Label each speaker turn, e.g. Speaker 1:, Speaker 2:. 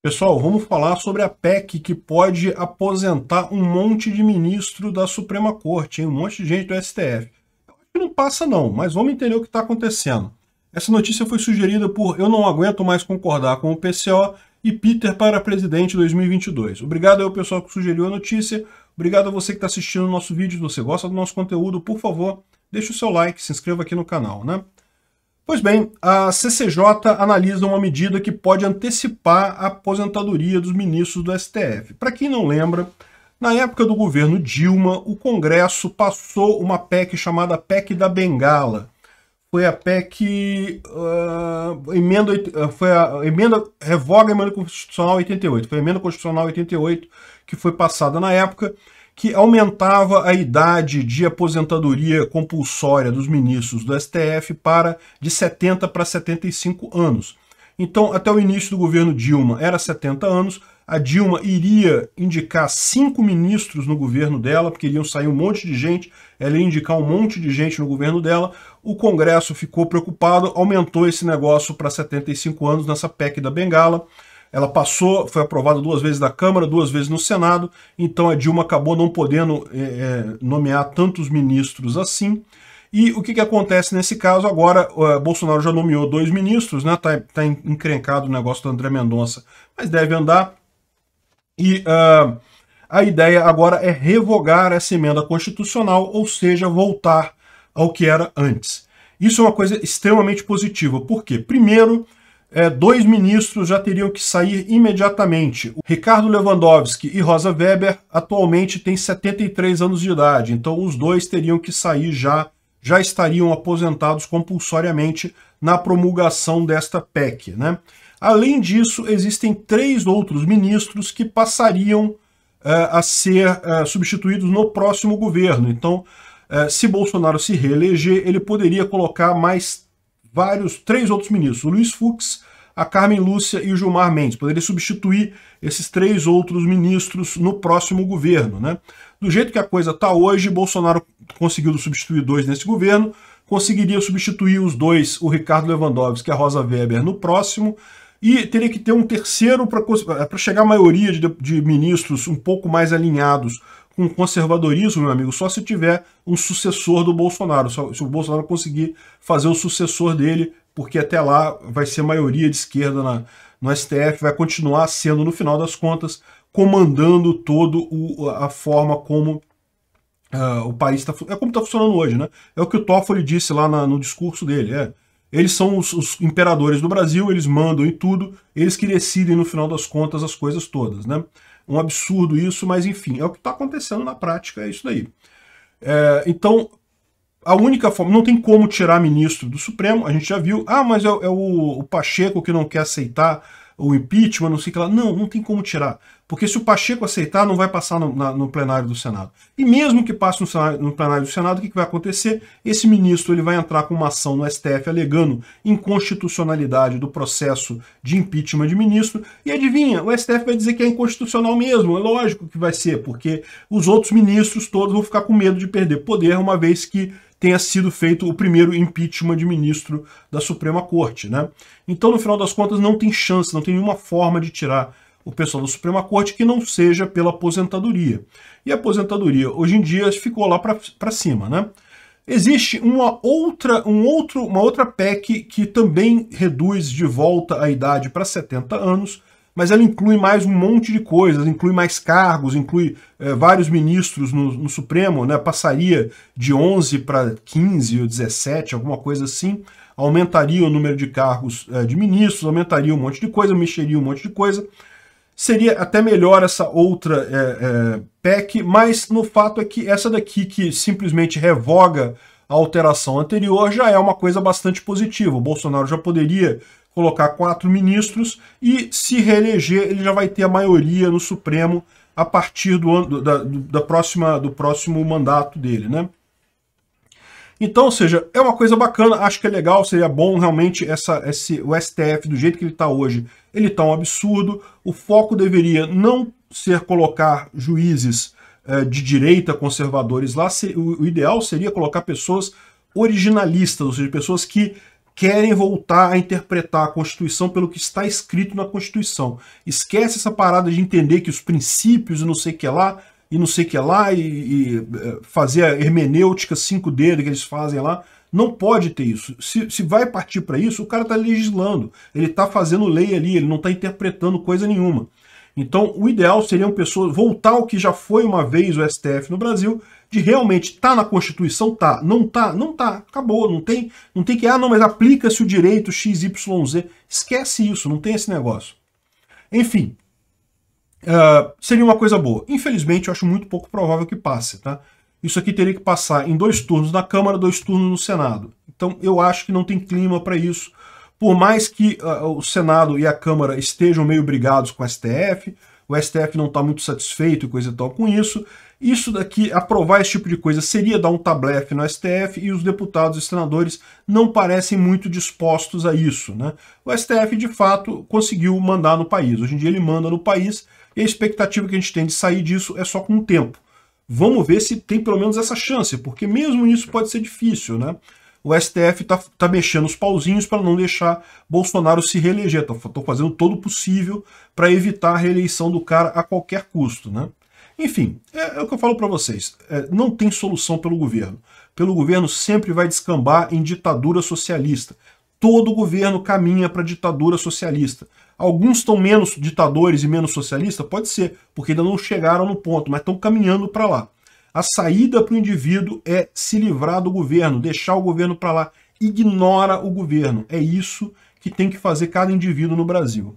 Speaker 1: Pessoal, vamos falar sobre a PEC que pode aposentar um monte de ministro da Suprema Corte, hein? um monte de gente do STF. Não passa não, mas vamos entender o que está acontecendo. Essa notícia foi sugerida por Eu Não Aguento Mais Concordar com o PCO e Peter para Presidente 2022. Obrigado ao pessoal que sugeriu a notícia, obrigado a você que está assistindo o nosso vídeo, se você gosta do nosso conteúdo, por favor, deixe o seu like, se inscreva aqui no canal, né? Pois bem, a CCJ analisa uma medida que pode antecipar a aposentadoria dos ministros do STF. Para quem não lembra, na época do governo Dilma, o Congresso passou uma PEC chamada PEC da Bengala. Foi a PEC. Uh, ah, emenda, ah, foi a emenda. Revoga a emenda constitucional 88. Foi a emenda constitucional 88 que foi passada na época que aumentava a idade de aposentadoria compulsória dos ministros do STF para de 70 para 75 anos. Então, até o início do governo Dilma era 70 anos, a Dilma iria indicar cinco ministros no governo dela, porque iriam sair um monte de gente, ela ia indicar um monte de gente no governo dela. O Congresso ficou preocupado, aumentou esse negócio para 75 anos nessa PEC da Bengala. Ela passou, foi aprovada duas vezes na Câmara, duas vezes no Senado, então a Dilma acabou não podendo é, é nomear tantos ministros assim. E o que, que acontece nesse caso agora? É, Bolsonaro já nomeou dois ministros, né? Tá, tá encrencado o negócio do André Mendonça, mas deve andar. E uh, a ideia agora é revogar essa emenda constitucional, ou seja, voltar ao que era antes. Isso é uma coisa extremamente positiva. Por quê? Primeiro, é, dois ministros já teriam que sair imediatamente. O Ricardo Lewandowski e Rosa Weber atualmente têm 73 anos de idade, então os dois teriam que sair já, já estariam aposentados compulsoriamente na promulgação desta PEC. Né? Além disso, existem três outros ministros que passariam é, a ser é, substituídos no próximo governo. Então, é, se Bolsonaro se reeleger, ele poderia colocar mais vários, três outros ministros, o Luiz Fux, a Carmen Lúcia e o Gilmar Mendes. Poderia substituir esses três outros ministros no próximo governo. Né? Do jeito que a coisa está hoje, Bolsonaro conseguiu substituir dois nesse governo, conseguiria substituir os dois, o Ricardo Lewandowski e a Rosa Weber, no próximo, e teria que ter um terceiro para chegar à maioria de, de ministros um pouco mais alinhados com conservadorismo, meu amigo, só se tiver um sucessor do Bolsonaro, se o Bolsonaro conseguir fazer o sucessor dele, porque até lá vai ser maioria de esquerda na, no STF, vai continuar sendo, no final das contas, comandando todo o, a forma como uh, o país está... É como está funcionando hoje, né? É o que o Toffoli disse lá na, no discurso dele, é... Eles são os, os, imperadores do Brasil, eles mandam em tudo, eles que decidem, no final das contas, as coisas todas, né? um absurdo isso, mas enfim, é o que está acontecendo na prática, é isso daí. É, então, a única forma, não tem como tirar ministro do Supremo, a gente já viu, ah, mas é, é o, o Pacheco que não quer aceitar o impeachment, não sei o que lá. Não, não tem como tirar. Porque se o Pacheco aceitar, não vai passar no, na, no plenário do Senado. E mesmo que passe no, no plenário do Senado, o que, que, vai acontecer? Esse ministro ele vai entrar com uma ação no STF alegando inconstitucionalidade do processo de impeachment de ministro. E adivinha, o STF vai dizer que é inconstitucional mesmo. É lógico que vai ser, porque os outros ministros todos vão ficar com medo de perder poder, uma vez que tenha sido feito o primeiro impeachment de ministro da Suprema Corte. Né? Então, no final das contas, não tem chance, não tem nenhuma forma de tirar o pessoal da Suprema Corte que não seja pela aposentadoria. E a aposentadoria, hoje em dia, ficou lá para cima. Né? Existe uma outra, um outro, uma outra PEC que também reduz de volta a idade para 70 anos, mas ela inclui mais um monte de coisas, inclui mais cargos, inclui é, vários ministros no, no, Supremo, né? passaria de 11 para 15 ou 17, alguma coisa assim, aumentaria o número de cargos é, de ministros, aumentaria um monte de coisa, mexeria um monte de coisa. Seria até melhor essa outra é, eh, PEC, mas no fato é que essa daqui que simplesmente revoga a alteração anterior já é uma coisa bastante positiva. O Bolsonaro já poderia colocar quatro ministros e, se reeleger, ele já vai ter a maioria no Supremo a partir do, da, da próxima, do próximo mandato dele, né? Então, ou seja, é uma coisa bacana, acho que é legal, seria bom realmente essa, esse, o STF, do jeito que ele está hoje, ele está um absurdo. O foco deveria não ser colocar juízes eh, de direita conservadores lá, se, o, o ideal seria colocar pessoas originalistas, ou seja, pessoas que querem voltar a interpretar a Constituição pelo que está escrito na Constituição. Esquece essa parada de entender que os princípios e não sei o que lá, e não sei o que lá, e, e eh, fazer a hermenêutica 5D que eles fazem lá. Não pode ter isso. Se, se vai partir para isso, o cara está legislando, ele está fazendo lei ali, ele não está interpretando coisa nenhuma. Então, o ideal seria uma pessoa voltar ao que já foi uma vez o STF no Brasil, de realmente tá na Constituição, tá, não tá, não tá, acabou, não tem, não tem que, ah, não, mas aplica-se o direito XYZ. Esquece isso, não tem esse negócio. Enfim, uh, seria uma coisa boa. Infelizmente, eu acho muito pouco provável que passe, tá? Isso aqui teria que passar em dois turnos na Câmara, dois turnos no Senado. Então, eu acho que não tem clima para isso. Por mais que uh, o Senado e a Câmara estejam meio brigados com o STF, o STF não está muito satisfeito e coisa e tal com isso, isso daqui, aprovar esse tipo de coisa, seria dar um tablefe no STF e os deputados e senadores não parecem muito dispostos a isso. Né? O STF, de fato, conseguiu mandar no país. Hoje em dia ele manda no país e a expectativa que a gente tem de sair disso é só com o tempo. Vamos ver se tem pelo menos essa chance, porque mesmo isso pode ser difícil. Né? O STF está tá mexendo os pauzinhos para não deixar Bolsonaro se reeleger. Estou fazendo todo o possível para evitar a reeleição do cara a qualquer custo. Né? Enfim, é, é o que eu falo para vocês. É, não tem solução pelo governo. Pelo governo sempre vai descambar em ditadura socialista. Todo governo caminha para ditadura socialista. Alguns estão menos ditadores e menos socialistas? Pode ser, porque ainda não chegaram no ponto, mas estão caminhando para lá. A saída para o indivíduo é se livrar do governo, deixar o governo para lá. Ignora o governo. É isso que tem que fazer cada indivíduo no Brasil.